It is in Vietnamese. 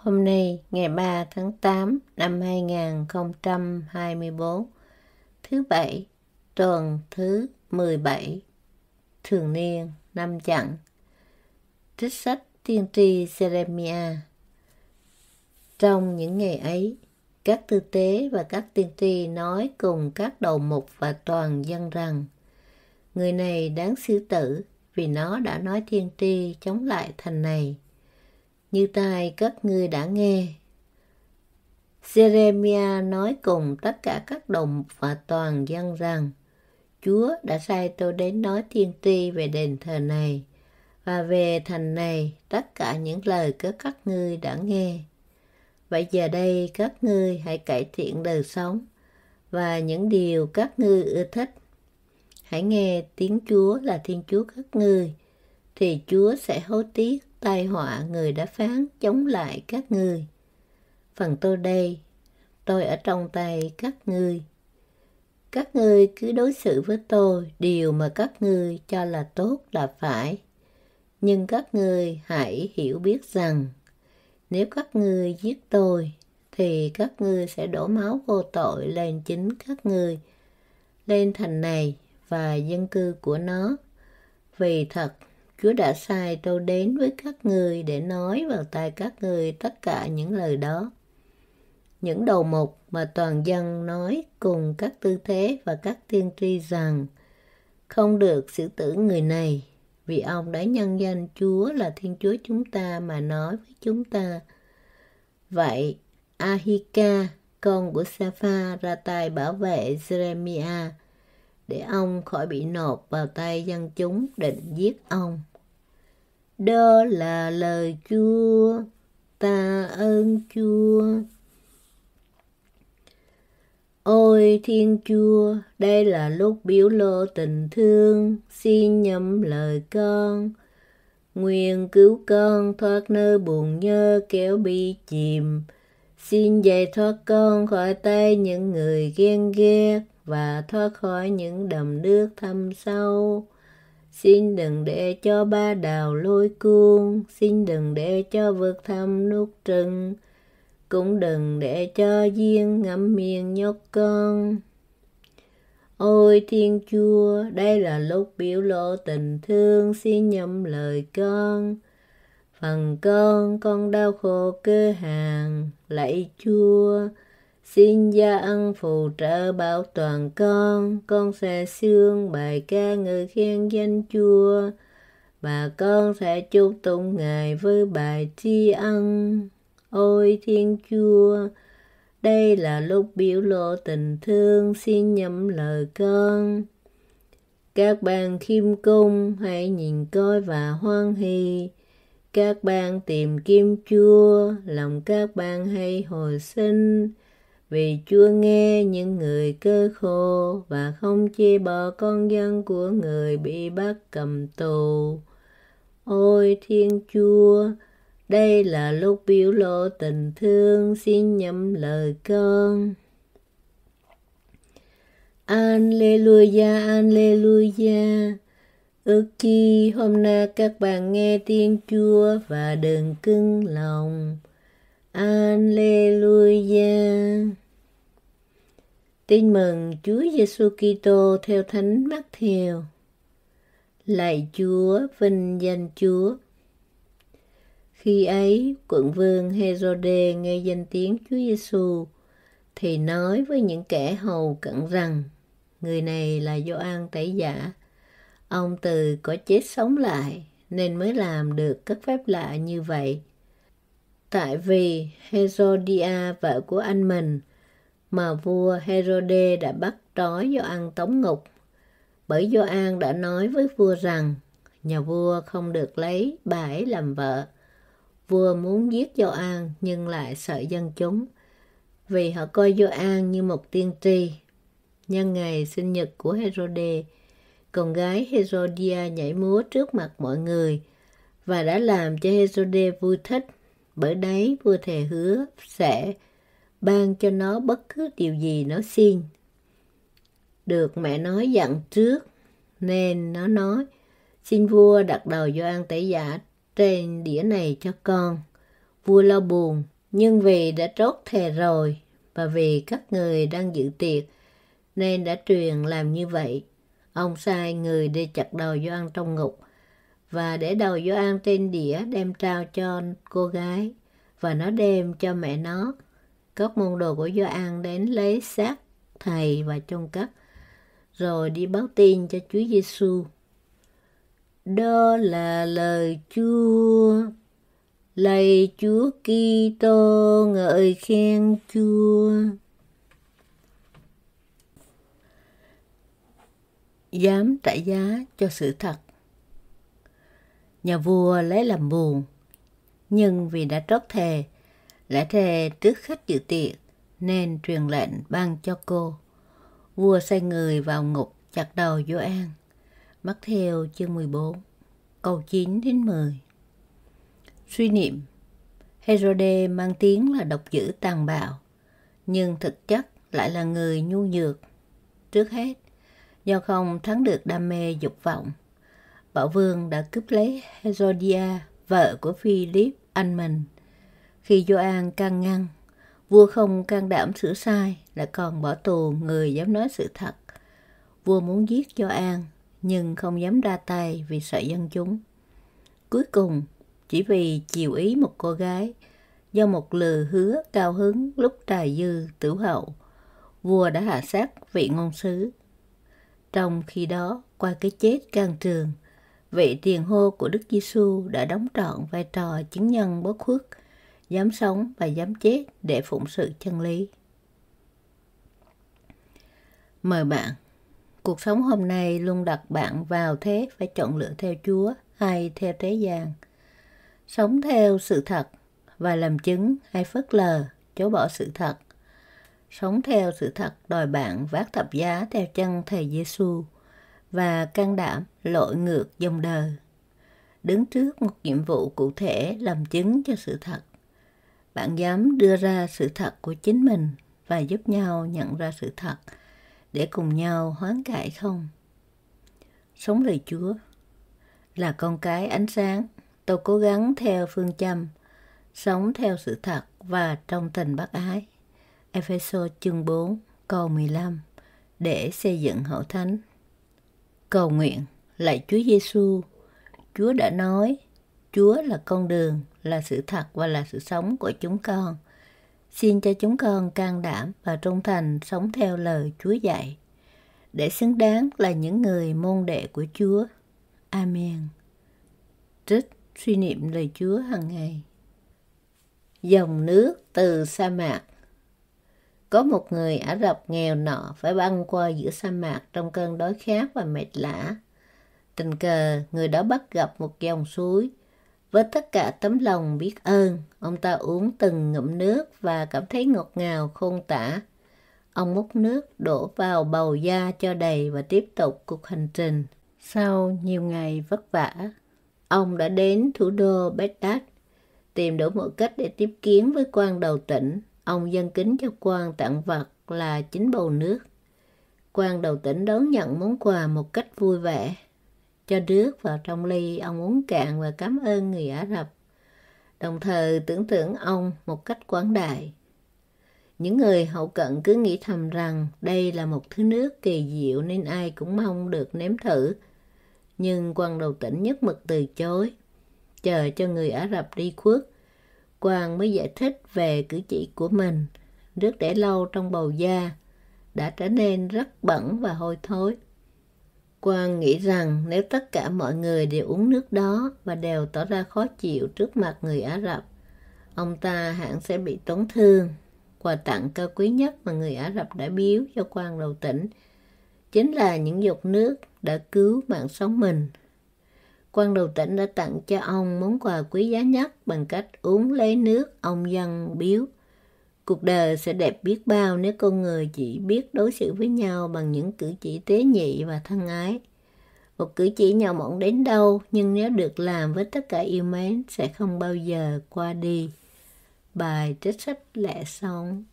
Hôm nay, ngày 3 tháng 8 năm 2024, thứ Bảy, tuần thứ 17, thường niên năm chặn. Trích sách tiên tri Jeremia Trong những ngày ấy, các tư tế và các tiên tri nói cùng các đầu mục và toàn dân rằng Người này đáng xử tử vì nó đã nói tiên tri chống lại thành này – như tai các ngươi đã nghe. Jeremia nói cùng tất cả các đồng và toàn dân rằng, Chúa đã sai tôi đến nói tiên tri về đền thờ này và về thành này tất cả những lời của các ngươi đã nghe. Vậy giờ đây các ngươi hãy cải thiện đời sống và những điều các ngươi ưa thích. Hãy nghe tiếng Chúa là Thiên Chúa các ngươi, thì Chúa sẽ hối tiếc tai họa người đã phán chống lại các ngươi. Phần tôi đây, tôi ở trong tay các ngươi. Các ngươi cứ đối xử với tôi điều mà các ngươi cho là tốt là phải. Nhưng các ngươi hãy hiểu biết rằng, nếu các ngươi giết tôi, thì các ngươi sẽ đổ máu vô tội lên chính các ngươi, lên thành này và dân cư của nó. Vì thật, Chúa đã sai tôi đến với các người để nói vào tai các người tất cả những lời đó. Những đầu mục mà toàn dân nói cùng các tư thế và các tiên tri rằng không được xử tử người này vì ông đã nhân danh Chúa là Thiên Chúa chúng ta mà nói với chúng ta. Vậy Ahika, con của Sapha ra tay bảo vệ Jeremiah để ông khỏi bị nộp vào tay dân chúng định giết ông. Đó là lời Chúa, ta ơn Chúa. Ôi Thiên Chúa, đây là lúc biểu lộ tình thương, xin nhầm lời con. Nguyện cứu con thoát nơi buồn nhơ kéo bị chìm. Xin giải thoát con khỏi tay những người ghen ghét và thoát khỏi những đầm nước thâm sâu. Xin đừng để cho ba đào lôi cuông, xin đừng để cho vượt thăm nút trừng, cũng đừng để cho duyên ngậm miệng nhốt con. Ôi Thiên Chúa, đây là lúc biểu lộ tình thương, xin nhầm lời con. Phần con, con đau khổ cơ hàng, lạy Chúa, Xin gia ân phù trợ bảo toàn con, con sẽ xương bài ca người khen danh chúa, và con sẽ chúc tụng Ngài với bài tri ân. Ôi Thiên Chúa, đây là lúc biểu lộ tình thương xin nhậm lời con. Các bạn khiêm cung hãy nhìn coi và hoan hỷ. Các bạn tìm kim Chúa, lòng các bạn hay hồi sinh vì Chúa nghe những người cơ khô và không chê bỏ con dân của người bị bắt cầm tù. Ôi Thiên Chúa, đây là lúc biểu lộ tình thương xin nhậm lời con. Alleluia, Alleluia. Ước chi hôm nay các bạn nghe tiếng Chúa và đừng cưng lòng. Alleluia. Tin mừng Chúa Giêsu Kitô theo Thánh Mắc Thiều. Lạy Chúa, vinh danh Chúa. Khi ấy, quận vương Herode nghe danh tiếng Chúa Giêsu thì nói với những kẻ hầu cận rằng người này là Gioan Tẩy giả. Ông từ có chết sống lại nên mới làm được các phép lạ như vậy. Tại vì Herodia vợ của anh mình mà vua Herod đã bắt trói Gioan tống ngục. Bởi Gioan đã nói với vua rằng nhà vua không được lấy bà ấy làm vợ. Vua muốn giết Gioan nhưng lại sợ dân chúng vì họ coi Gioan như một tiên tri. Nhân ngày sinh nhật của Herod, con gái Herodia nhảy múa trước mặt mọi người và đã làm cho Herod vui thích. Bởi đấy vua thề hứa sẽ ban cho nó bất cứ điều gì nó xin. Được mẹ nói dặn trước, nên nó nói, xin vua đặt đầu Doan Tể Giả trên đĩa này cho con. Vua lo buồn, nhưng vì đã trót thề rồi, và vì các người đang dự tiệc, nên đã truyền làm như vậy. Ông sai người đi chặt đầu Doan trong ngục, và để đầu Doan trên đĩa đem trao cho cô gái, và nó đem cho mẹ nó các môn đồ của Gioan đến lấy xác thầy và chôn cất, rồi đi báo tin cho Chúa Giêsu. Đó là lời Chúa. Lạy Chúa Kitô ngợi khen Chúa. Dám trả giá cho sự thật. Nhà vua lấy làm buồn, nhưng vì đã trót thề Lẽ thề trước khách dự tiệc nên truyền lệnh ban cho cô. Vua sai người vào ngục chặt đầu Gioan. bắt theo chương 14, câu 9 đến 10. Suy niệm Herode mang tiếng là độc dữ tàn bạo, nhưng thực chất lại là người nhu nhược. Trước hết, do không thắng được đam mê dục vọng, Bảo Vương đã cướp lấy Herodia, vợ của Philip anh mình, khi Doan can ngăn, vua không can đảm sửa sai lại còn bỏ tù người dám nói sự thật. Vua muốn giết Doan nhưng không dám ra tay vì sợ dân chúng. Cuối cùng, chỉ vì chiều ý một cô gái do một lừa hứa cao hứng lúc trà dư tử hậu, vua đã hạ sát vị ngôn sứ. Trong khi đó, qua cái chết can trường, vị tiền hô của Đức Giêsu đã đóng trọn vai trò chứng nhân bất khuất dám sống và dám chết để phụng sự chân lý. Mời bạn, cuộc sống hôm nay luôn đặt bạn vào thế phải chọn lựa theo Chúa hay theo thế gian. Sống theo sự thật và làm chứng hay phớt lờ, chối bỏ sự thật. Sống theo sự thật đòi bạn vác thập giá theo chân Thầy Giêsu và can đảm lội ngược dòng đời. Đứng trước một nhiệm vụ cụ thể làm chứng cho sự thật bạn dám đưa ra sự thật của chính mình và giúp nhau nhận ra sự thật để cùng nhau hoán cải không sống lời chúa là con cái ánh sáng tôi cố gắng theo phương châm sống theo sự thật và trong tình bác ái Ephesos chương 4 câu 15 để xây dựng hậu thánh cầu nguyện lại Chúa Giêsu Chúa đã nói Chúa là con đường, là sự thật và là sự sống của chúng con. Xin cho chúng con can đảm và trung thành sống theo lời Chúa dạy, để xứng đáng là những người môn đệ của Chúa. Amen. Trích suy niệm lời Chúa hàng ngày. Dòng nước từ sa mạc Có một người Ả Rập nghèo nọ phải băng qua giữa sa mạc trong cơn đói khát và mệt lã. Tình cờ, người đó bắt gặp một dòng suối với tất cả tấm lòng biết ơn, ông ta uống từng ngụm nước và cảm thấy ngọt ngào khôn tả. Ông múc nước đổ vào bầu da cho đầy và tiếp tục cuộc hành trình. Sau nhiều ngày vất vả, ông đã đến thủ đô Baghdad, tìm đủ mọi cách để tiếp kiến với quan đầu tỉnh. Ông dân kính cho quan tặng vật là chính bầu nước. Quan đầu tỉnh đón nhận món quà một cách vui vẻ cho nước vào trong ly ông uống cạn và cảm ơn người Ả Rập, đồng thời tưởng tượng ông một cách quảng đại. Những người hậu cận cứ nghĩ thầm rằng đây là một thứ nước kỳ diệu nên ai cũng mong được nếm thử. Nhưng quan đầu tỉnh nhất mực từ chối, chờ cho người Ả Rập đi khuất. quan mới giải thích về cử chỉ của mình. Nước để lâu trong bầu da đã trở nên rất bẩn và hôi thối quan nghĩ rằng nếu tất cả mọi người đều uống nước đó và đều tỏ ra khó chịu trước mặt người Ả Rập, ông ta hẳn sẽ bị tổn thương. Quà tặng cao quý nhất mà người Ả Rập đã biếu cho quan đầu tỉnh chính là những giọt nước đã cứu mạng sống mình. Quan đầu tỉnh đã tặng cho ông món quà quý giá nhất bằng cách uống lấy nước ông dân biếu. Cuộc đời sẽ đẹp biết bao nếu con người chỉ biết đối xử với nhau bằng những cử chỉ tế nhị và thân ái. Một cử chỉ nhỏ mọn đến đâu nhưng nếu được làm với tất cả yêu mến sẽ không bao giờ qua đi. Bài trích sách lẽ sống